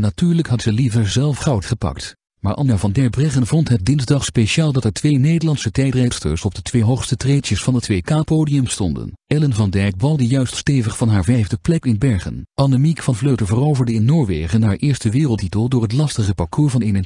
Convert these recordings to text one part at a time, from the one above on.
Natuurlijk had ze liever zelf goud gepakt, maar Anna van der Breggen vond het dinsdag speciaal dat er twee Nederlandse tijdrijdsters op de twee hoogste treetjes van het WK-podium stonden. Ellen van Dijk balde juist stevig van haar vijfde plek in Bergen. Annemiek van Vleuten veroverde in Noorwegen haar eerste wereldtitel door het lastige parcours van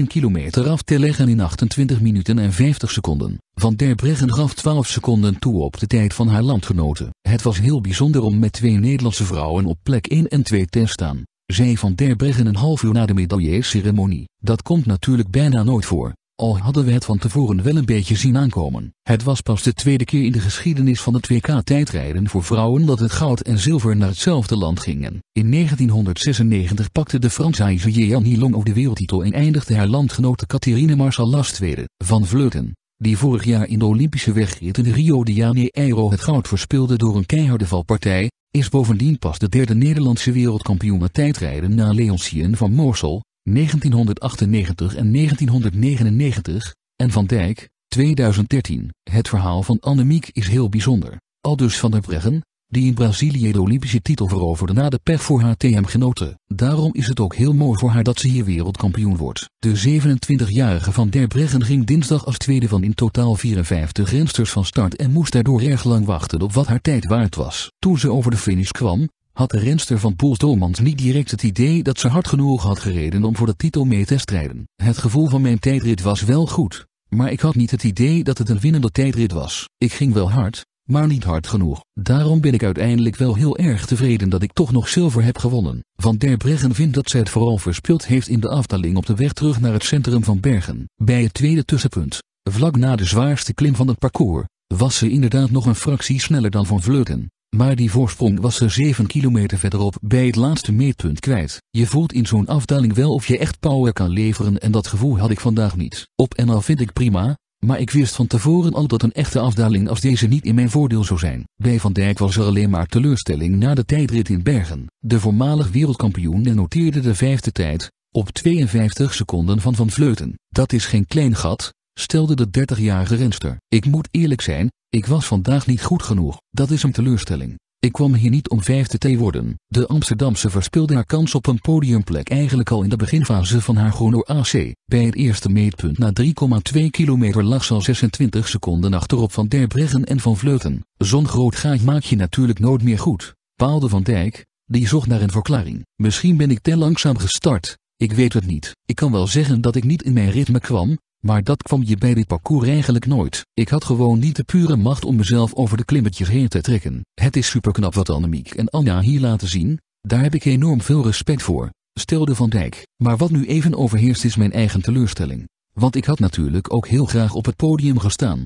21,1 kilometer af te leggen in 28 minuten en 50 seconden. Van der Breggen gaf 12 seconden toe op de tijd van haar landgenoten. Het was heel bijzonder om met twee Nederlandse vrouwen op plek 1 en 2 te staan. Zij van en een half uur na de medailleceremonie. Dat komt natuurlijk bijna nooit voor, al hadden we het van tevoren wel een beetje zien aankomen. Het was pas de tweede keer in de geschiedenis van het WK-tijdrijden voor vrouwen dat het goud en zilver naar hetzelfde land gingen. In 1996 pakte de Franse Jeanne Long de wereldtitel en eindigde haar landgenote Catherine Marsalas tweede. Van Vleuten, die vorig jaar in de Olympische wegrit in Rio de Janeiro het goud verspeelde door een keiharde valpartij, is bovendien pas de derde Nederlandse wereldkampioen met tijdrijden na Leoncien van Moorsel, 1998 en 1999, en Van Dijk, 2013. Het verhaal van Annemiek is heel bijzonder, aldus Van der Bregen? die in Brazilië de Olympische titel veroverde na de pech voor haar TM-genoten. Daarom is het ook heel mooi voor haar dat ze hier wereldkampioen wordt. De 27-jarige van der Breggen ging dinsdag als tweede van in totaal 54 rensters van start en moest daardoor erg lang wachten op wat haar tijd waard was. Toen ze over de finish kwam, had de renster van Poels Dolmans niet direct het idee dat ze hard genoeg had gereden om voor de titel mee te strijden. Het gevoel van mijn tijdrit was wel goed, maar ik had niet het idee dat het een winnende tijdrit was. Ik ging wel hard, maar niet hard genoeg. Daarom ben ik uiteindelijk wel heel erg tevreden dat ik toch nog zilver heb gewonnen. Van der Breggen vindt dat zij het vooral verspild heeft in de afdaling op de weg terug naar het centrum van Bergen. Bij het tweede tussenpunt, vlak na de zwaarste klim van het parcours, was ze inderdaad nog een fractie sneller dan Van Vleuten. Maar die voorsprong was ze 7 kilometer verderop bij het laatste meetpunt kwijt. Je voelt in zo'n afdaling wel of je echt power kan leveren en dat gevoel had ik vandaag niet. Op en al vind ik prima, maar ik wist van tevoren al dat een echte afdaling als deze niet in mijn voordeel zou zijn. Bij Van Dijk was er alleen maar teleurstelling na de tijdrit in Bergen. De voormalig wereldkampioen noteerde de vijfde tijd, op 52 seconden van Van Vleuten. Dat is geen klein gat, stelde de 30-jarige renster. Ik moet eerlijk zijn, ik was vandaag niet goed genoeg. Dat is een teleurstelling. Ik kwam hier niet om vijfde te worden. De Amsterdamse verspeelde haar kans op een podiumplek eigenlijk al in de beginfase van haar grono AC. Bij het eerste meetpunt na 3,2 kilometer lag ze al 26 seconden achterop van Derbreggen en van Vleuten. Zo'n groot gaat maak je natuurlijk nooit meer goed. Paalde van Dijk, die zocht naar een verklaring. Misschien ben ik te langzaam gestart. Ik weet het niet. Ik kan wel zeggen dat ik niet in mijn ritme kwam, maar dat kwam je bij dit parcours eigenlijk nooit. Ik had gewoon niet de pure macht om mezelf over de klimmetjes heen te trekken. Het is superknap wat Annemiek en Anna hier laten zien. Daar heb ik enorm veel respect voor, stelde Van Dijk. Maar wat nu even overheerst is mijn eigen teleurstelling. Want ik had natuurlijk ook heel graag op het podium gestaan.